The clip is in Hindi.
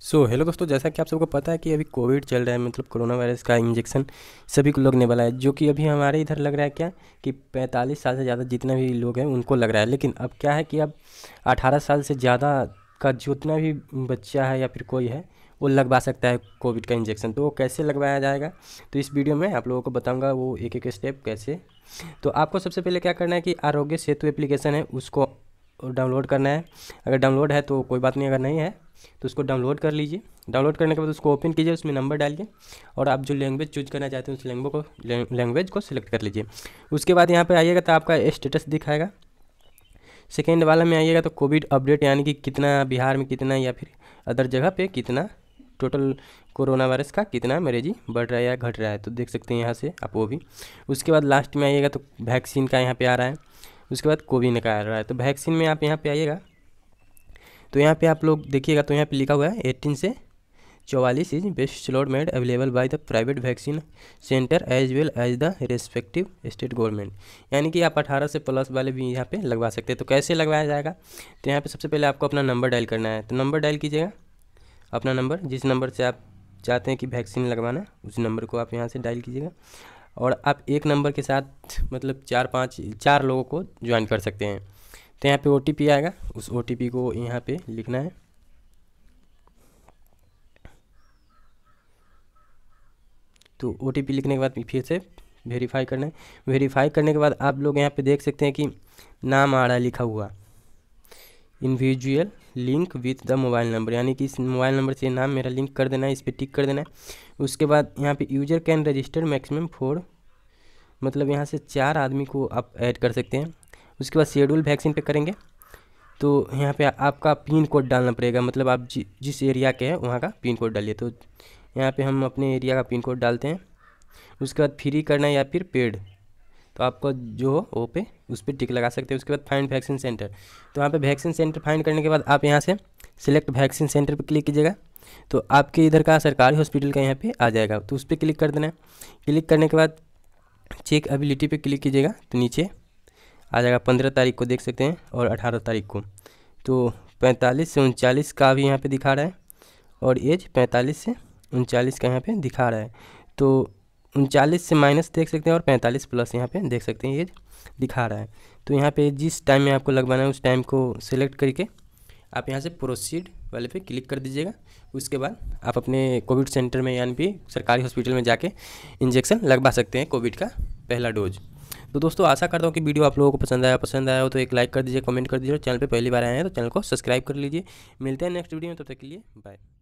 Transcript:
सो so, हेलो दोस्तों जैसा कि आप सबको पता है कि अभी कोविड चल रहा है मतलब कोरोना वायरस का इंजेक्शन सभी को लगने वाला है जो कि अभी हमारे इधर लग रहा है क्या कि 45 साल से ज़्यादा जितने भी लोग हैं उनको लग रहा है लेकिन अब क्या है कि अब 18 साल से ज़्यादा का जितना भी बच्चा है या फिर कोई है वो लगवा सकता है कोविड का इंजेक्शन तो वो कैसे लगवाया जाएगा तो इस वीडियो में आप लोगों को बताऊँगा वो एक एक स्टेप कैसे तो आपको सबसे पहले क्या करना है कि आरोग्य सेतु एप्लीकेशन है उसको डाउनलोड करना है अगर डाउनलोड है तो कोई बात नहीं अगर नहीं है तो उसको डाउनलोड कर लीजिए डाउनलोड करने के बाद उसको ओपन कीजिए उसमें नंबर डालिए और आप जो लैंग्वेज चूज करना चाहते हैं उस लैंग्वेज को लैंग्वेज को सिलेक्ट कर लीजिए उसके बाद यहाँ पर आइएगा तो आपका स्टेटस दिखाएगा सेकेंड वाला में आइएगा तो कोविड अपडेट यानी कि कितना बिहार में कितना या फिर अदर जगह पर कितना टोटल कोरोना वायरस का कितना मरीजी बढ़ रहा है या घट रहा है तो देख सकते हैं यहाँ से आप वो भी उसके बाद लास्ट में आइएगा तो वैक्सीन का यहाँ पे आ रहा है उसके बाद कोविन का आ रहा है तो वैक्सीन में आप यहाँ पे आइएगा तो यहाँ पे आप लोग देखिएगा तो यहाँ पे लिखा हुआ है एट्टीन से चौवालीस is best slot made available by the private vaccine centre as well as the respective state government यानी कि आप 18 से प्लस वाले भी यहाँ पे लगवा सकते हैं तो कैसे लगवाया जाएगा तो यहाँ पे सबसे पहले आपको अपना नंबर डायल करना है तो नंबर डायल कीजिएगा अपना नंबर जिस नंबर से आप चाहते हैं कि वैक्सीन लगवाना उस नंबर को आप यहाँ से डायल कीजिएगा और आप एक नंबर के साथ मतलब चार पाँच चार लोगों को ज्वाइन कर सकते हैं तो यहाँ पे ओ आएगा उस ओ को यहाँ पे लिखना है तो ओ लिखने के बाद फिर से वेरीफाई करना है वेरीफाई करने के बाद आप लोग यहाँ पे देख सकते हैं कि नाम आ रहा है लिखा हुआ individual link with the mobile number यानी कि इस मोबाइल नंबर से नाम मेरा लिंक कर देना है इस पर टिक कर देना है उसके बाद यहाँ पे user can register maximum four मतलब यहाँ से चार आदमी को आप ऐड कर सकते हैं उसके बाद शेड्यूल वैक्सीन पे करेंगे तो यहाँ पे आपका पिन कोड डालना पड़ेगा मतलब आप जि, जिस एरिया के हैं वहाँ का पिन कोड डालिए तो यहाँ पर हम अपने एरिया का पिन कोड डालते हैं उसके बाद फ्री करना है या फिर पेड तो आपको जो हो वो पे उस पर टिक लगा सकते हैं उसके बाद फाइंड वैक्सीन सेंटर तो यहाँ पे वैक्सीन सेंटर फाइंड करने के बाद आप यहाँ से सिलेक्ट वैक्सीन सेंटर पर क्लिक कीजिएगा तो आपके इधर का सरकारी हॉस्पिटल का यहाँ पे आ जाएगा तो उस पर क्लिक कर देना है क्लिक करने के बाद चेक एबिलिटी पर क्लिक कीजिएगा तो नीचे आ जाएगा पंद्रह तारीख को देख सकते हैं और अठारह तारीख को तो पैंतालीस से उनचालीस का भी यहाँ पर दिखा रहा है और एज पैंतालीस से उनचालीस का यहाँ पर दिखा रहा है तो उनचालीस से माइनस देख सकते हैं और पैंतालीस प्लस यहाँ पे देख सकते हैं ये दिखा रहा है तो यहाँ पे जिस टाइम में आपको लगवाना है उस टाइम को सिलेक्ट करके आप यहाँ से प्रोसीड वाले पे क्लिक कर दीजिएगा उसके बाद आप अपने कोविड सेंटर में यानी भी सरकारी हॉस्पिटल में जाके इंजेक्शन लगवा सकते हैं कोविड का पहला डोज तो दोस्तों आशा करता हूँ कि वीडियो आप लोगों को पसंद आया पसंद आया हो तो एक लाइक कर दीजिए कमेंट कर दीजिए चैनल पर पहली बार आए हैं तो चैनल को सब्सक्राइब कर लीजिए मिलते हैं नेक्स्ट वीडियो में तब तक के लिए बाय